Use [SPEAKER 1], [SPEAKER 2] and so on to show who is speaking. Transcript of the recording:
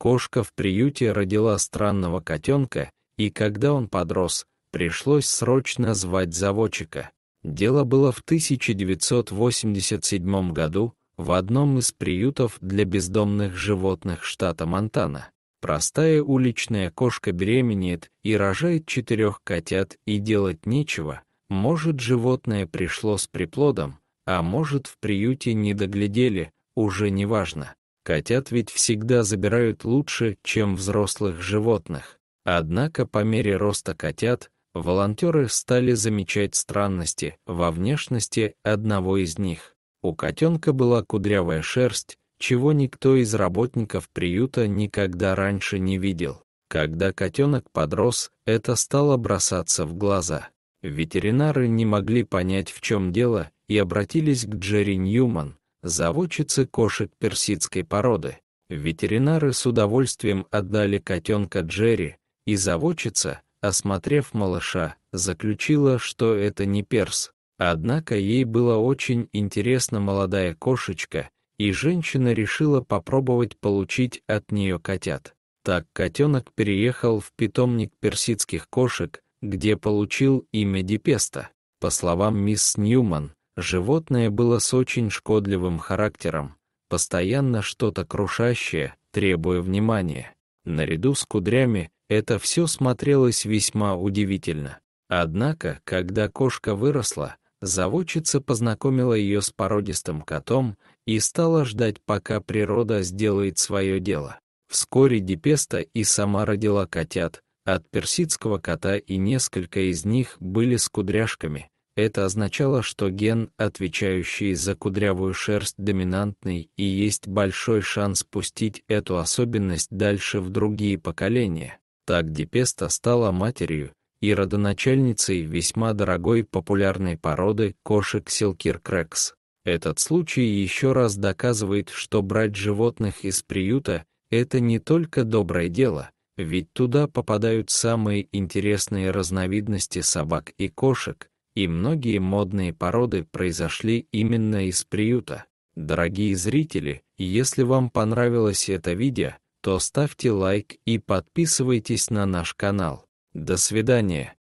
[SPEAKER 1] Кошка в приюте родила странного котенка, и когда он подрос, пришлось срочно звать заводчика. Дело было в 1987 году в одном из приютов для бездомных животных штата Монтана. Простая уличная кошка беременеет и рожает четырех котят, и делать нечего. Может, животное пришло с приплодом, а может, в приюте не доглядели, уже неважно. Котят ведь всегда забирают лучше, чем взрослых животных. Однако по мере роста котят волонтеры стали замечать странности во внешности одного из них. У котенка была кудрявая шерсть, чего никто из работников приюта никогда раньше не видел. Когда котенок подрос, это стало бросаться в глаза. Ветеринары не могли понять, в чем дело, и обратились к Джерри Ньюман, заводчицы кошек персидской породы. Ветеринары с удовольствием отдали котенка Джерри, и заводчица, осмотрев малыша, заключила, что это не перс. Однако ей была очень интересна молодая кошечка, и женщина решила попробовать получить от нее котят. Так котенок переехал в питомник персидских кошек, где получил имя Дипеста, По словам мисс Ньюман, Животное было с очень шкодливым характером, постоянно что-то крушащее, требуя внимания. Наряду с кудрями это все смотрелось весьма удивительно. Однако, когда кошка выросла, заводчица познакомила ее с породистым котом и стала ждать, пока природа сделает свое дело. Вскоре Депеста и сама родила котят, от персидского кота и несколько из них были с кудряшками, это означало, что ген, отвечающий за кудрявую шерсть, доминантный и есть большой шанс пустить эту особенность дальше в другие поколения. Так Депеста стала матерью и родоначальницей весьма дорогой популярной породы кошек Силкиркрекс. Этот случай еще раз доказывает, что брать животных из приюта — это не только доброе дело, ведь туда попадают самые интересные разновидности собак и кошек, и многие модные породы произошли именно из приюта. Дорогие зрители, если вам понравилось это видео, то ставьте лайк и подписывайтесь на наш канал. До свидания.